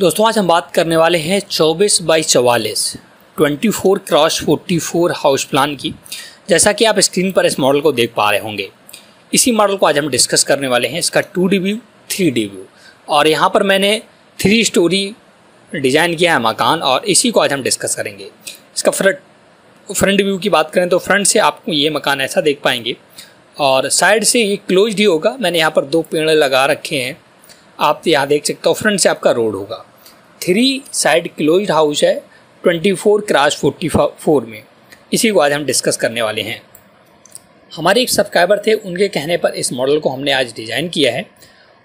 दोस्तों आज हम बात करने वाले हैं 24 बाई चवालीस 24 क्रॉस 44 हाउस प्लान की जैसा कि आप स्क्रीन पर इस मॉडल को देख पा रहे होंगे इसी मॉडल को आज हम डिस्कस करने वाले हैं इसका two D view three D view और यहाँ पर मैंने थ्री स्टोरी डिज़ाइन किया है मकान और इसी को आज हम डिस्कस करेंगे इसका फ्रंट फ्रंट व्यू की बात करें तो फ्रंट से आपको ये मकान ऐसा देख पाएंगे और साइड से ये क्लोज ही होगा मैंने यहाँ पर दो पेड़ लगा रखे हैं आप तो यहाँ देख सकते हो फ्रंट से आपका रोड होगा थ्री साइड क्लोज हाउस है twenty four cross forty four में इसी को आज हम डिस्कस करने वाले हैं हमारे एक सब्सक्राइबर थे उनके कहने पर इस मॉडल को हमने आज डिज़ाइन किया है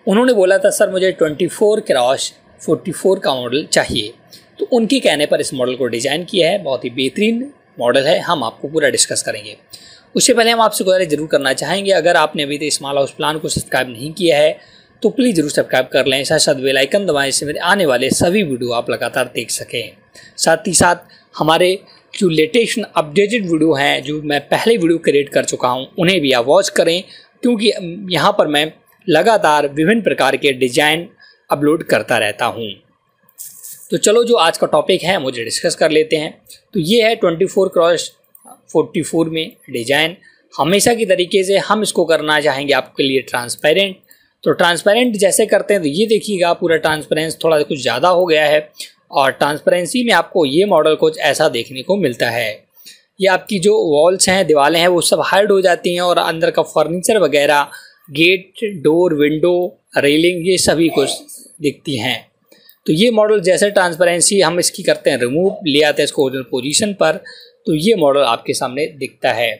उन्होंने बोला था सर मुझे twenty four cross forty four का मॉडल चाहिए तो उनके कहने पर इस मॉडल को डिज़ाइन किया है बहुत ही बेहतरीन मॉडल है हम आपको पूरा डिस्कस करेंगे उससे पहले हम आपसे गुजारिश जरूर करना चाहेंगे अगर आपने अभी तक माल हाउस प्लान को सब्सक्राइब नहीं किया है तो प्लीज़ जरूर सब्सक्राइब कर लें साथ साथ बेलाइकन दबाएँ इससे मेरे आने वाले सभी वीडियो आप लगातार देख सकें साथ ही साथ हमारे जो लेटेस्ट अपडेटेड वीडियो हैं जो मैं पहले वीडियो क्रिएट कर चुका हूँ उन्हें भी आप वॉच करें क्योंकि यहाँ पर मैं लगातार विभिन्न प्रकार के डिजाइन अपलोड करता रहता हूँ तो चलो जो आज का टॉपिक है मुझे डिस्कस कर लेते हैं तो ये है 24 क्रॉस फोर्टी में डिजाइन हमेशा के तरीके से हम इसको करना चाहेंगे आपके लिए ट्रांसपेरेंट तो ट्रांसपेरेंट जैसे करते हैं तो ये देखिएगा पूरा ट्रांसपेरेंस थोड़ा कुछ ज़्यादा हो गया है और ट्रांसपेरेंसी में आपको ये मॉडल कुछ ऐसा देखने को मिलता है ये आपकी जो वॉल्स हैं दीवारें हैं वो सब हार्ड हो जाती हैं और अंदर का फर्नीचर वगैरह गेट डोर विंडो रेलिंग ये सभी कुछ दिखती हैं तो ये मॉडल जैसे ट्रांसपेरेंसी हम इसकी करते हैं रिमूव ले आते हैं इसको ओरिजिनल पोजीशन पर तो ये मॉडल आपके सामने दिखता है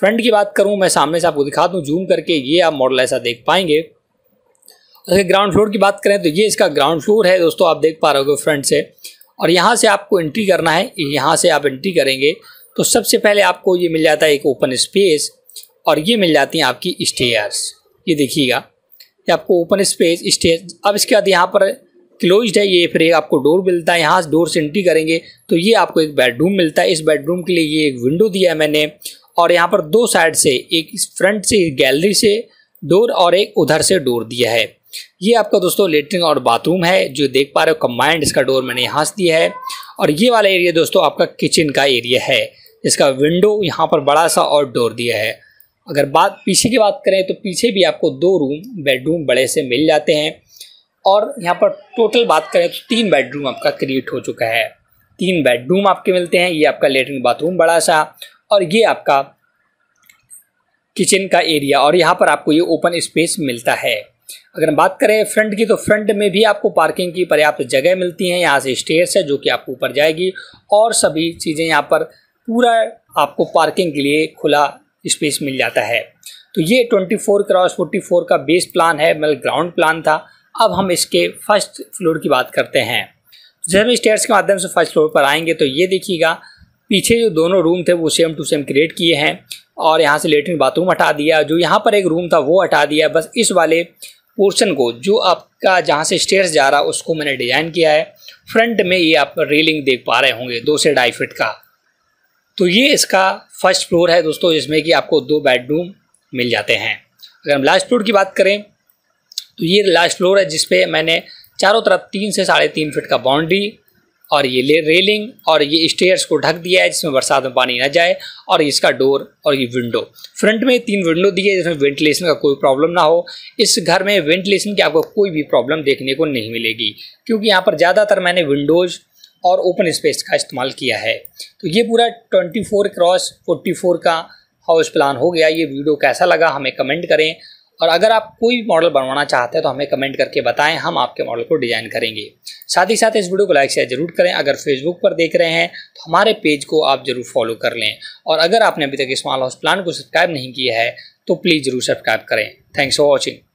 फ्रंट की बात करूँ मैं सामने से आपको दिखा दूँ जूम करके ये आप मॉडल ऐसा देख पाएंगे अगर ग्राउंड फ्लोर की बात करें तो ये इसका ग्राउंड फ्लोर है दोस्तों आप देख पा रहे हो फ्रंट से और यहाँ से आपको एंट्री करना है यहाँ से आप एंट्री करेंगे तो सबसे पहले आपको ये मिल जाता है एक ओपन स्पेस और ये मिल जाती हैं आपकी स्टेयर्स ये देखिएगा ये आपको ओपन स्पेस स्टेयर अब इसके बाद यहाँ पर क्लोज्ड है ये फिर एक आपको डोर मिलता है यहाँ डोर से एंट्री करेंगे तो ये आपको एक बेडरूम मिलता है इस बेडरूम के लिए ये एक विंडो दिया है मैंने और यहाँ पर दो साइड से एक फ्रंट से गैलरी से डोर और एक उधर से डोर दिया है ये आपका दोस्तों लेटरिन और बाथरूम है जो देख पा रहे हो कम्बाइंड इसका डोर मैंने यहाँ से दिया है और ये वाला एरिया दोस्तों आपका किचन का एरिया है इसका विंडो यहाँ पर बड़ा सा और डोर दिया है अगर बात पीछे की बात करें तो पीछे भी आपको दो रूम बेडरूम बड़े से मिल जाते हैं और यहाँ पर टोटल बात करें तो तीन बेडरूम आपका क्रिएट हो चुका है तीन बेडरूम आपके मिलते हैं ये आपका लेटरिन बाथरूम बड़ा सा और ये आपका किचन का एरिया और यहाँ पर आपको ये ओपन स्पेस मिलता है अगर हम बात करें फ्रंट की तो फ्रंट में भी आपको पार्किंग की पर्याप्त जगह मिलती है यहाँ से स्टेयर्स है जो कि आपको ऊपर जाएगी और सभी चीज़ें यहाँ पर पूरा आपको पार्किंग के लिए खुला स्पेस मिल जाता है तो ये 24 क्रॉस फोर्टी का बेस प्लान है मतलब ग्राउंड प्लान था अब हम इसके फर्स्ट फ्लोर की बात करते हैं जब हम स्टेयर्स के माध्यम से फर्स्ट फ्लोर पर आएंगे तो ये देखिएगा पीछे जो दोनों रूम थे वो सेम टू सेम क्रिएट किए हैं और यहाँ से लेटरिन बाथरूम हटा दिया जो यहाँ पर एक रूम था वो हटा दिया बस इस वाले पोर्शन को जो आपका जहाँ से स्टेयर्स जा रहा उसको मैंने डिज़ाइन किया है फ्रंट में ये आप रेलिंग देख पा रहे होंगे दो से ढाई फिट का तो ये इसका फर्स्ट फ्लोर है दोस्तों जिसमें कि आपको दो बेडरूम मिल जाते हैं अगर हम लास्ट फ्लोर की बात करें तो ये लास्ट फ्लोर है जिसपे मैंने चारों तरफ तीन से साढ़े तीन फिट का बाउंड्री और ये रेलिंग और ये स्टेयर्स को ढक दिया है जिसमें बरसात में पानी ना जाए और इसका डोर और ये विंडो फ्रंट में तीन विंडो दिए जिसमें वेंटिलेशन का कोई प्रॉब्लम ना हो इस घर में वेंटिलेशन की आपको कोई भी प्रॉब्लम देखने को नहीं मिलेगी क्योंकि यहाँ पर ज़्यादातर मैंने विंडोज़ और ओपन स्पेस का इस्तेमाल किया है तो ये पूरा ट्वेंटी क्रॉस फोर्टी का हाउस प्लान हो गया ये वीडियो कैसा लगा हमें कमेंट करें और अगर आप कोई भी मॉडल बनवाना चाहते हैं तो हमें कमेंट करके बताएं हम आपके मॉडल को डिज़ाइन करेंगे साथ ही साथ इस वीडियो को लाइक शेयर जरूर करें अगर फेसबुक पर देख रहे हैं तो हमारे पेज को आप जरूर फॉलो कर लें और अगर आपने अभी तक स्मॉल हाउस प्लान को सब्सक्राइब नहीं किया है तो प्लीज़ ज़रूर सब्सक्राइब करें थैंक्स फॉर वॉचिंग